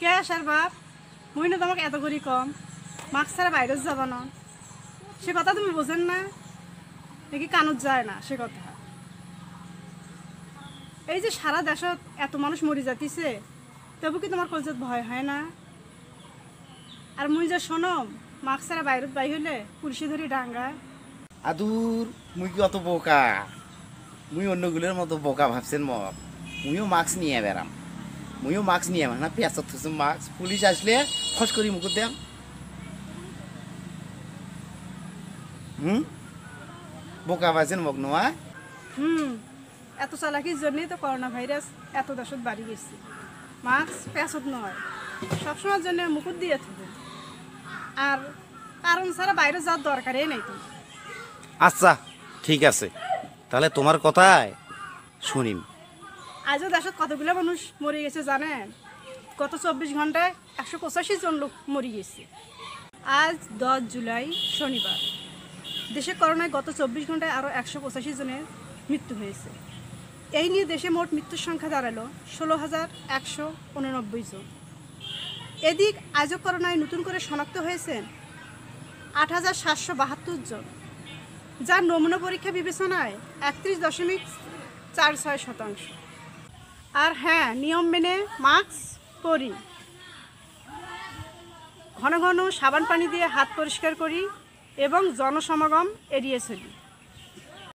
কে আসার বাপ মই না তোমাকে এত করি কম মাস্ক ছাড়া বাইরে যাব না সে কথা তুমি বোঝেন না নাকি কানুত যায় না সে কথা এই যে সারা দেশত এত মানুষ মরি যাতিছে তবু কি তোমার কলজত ভয় হয় না আর মুই যে শোনম মাস্ক ছাড়া বাইরত বাই হলে পুলিশে ধরি ডাঙ্গা আদুর মুই কি অত বোকা মুই অন্যগুলোর মতো বোকা ভাবছেন মগ মুইও মাস্ক নিয়ে বেড়াম মুইও মাস্ক নিয়ে আমার না পেঁচা থুসুম মাস্ক পুলিশ আসলে ফস করি মুখ দেন হুম বোকা বাজেন মগ্ন হুম এত চালাকির জন্যই তো করোনা ভাইরাস এত দশত বাড়ি গেছে মাস্ক পেঁচত নয় সবসময়ের জন্য মুকুট দিয়ে থাকবে আর কারণ ছাড়া বাইরে যাওয়ার দরকারই নেই তো আচ্ছা ঠিক আছে তাহলে তোমার কথায় শুনিম আজও দেশত কতগুলো মানুষ মরে গেছে জানেন গত চব্বিশ ঘন্টায় একশো পঁচাশি জন লোক মরে গেছে আজ দশ জুলাই শনিবার দেশে করোনায় গত চব্বিশ ঘন্টায় আরও একশো পঁচাশি জনের মৃত্যু হয়েছে এই নিয়ে দেশে মোট মৃত্যুর সংখ্যা দাঁড়ালো ষোলো হাজার একশো উননব্বই জন এদিক আজও করোনায় নতুন করে শনাক্ত হয়েছেন আট হাজার সাতশো বাহাত্তর জন যার নমুনা পরীক্ষা বিবেচনায় একত্রিশ দশমিক চার ছয় শতাংশ আর হ্যাঁ নিয়ম মেনে মাস্ক পরি ঘন ঘন সাবান পানি দিয়ে হাত পরিষ্কার করি এবং জনসমাগম এড়িয়ে চলি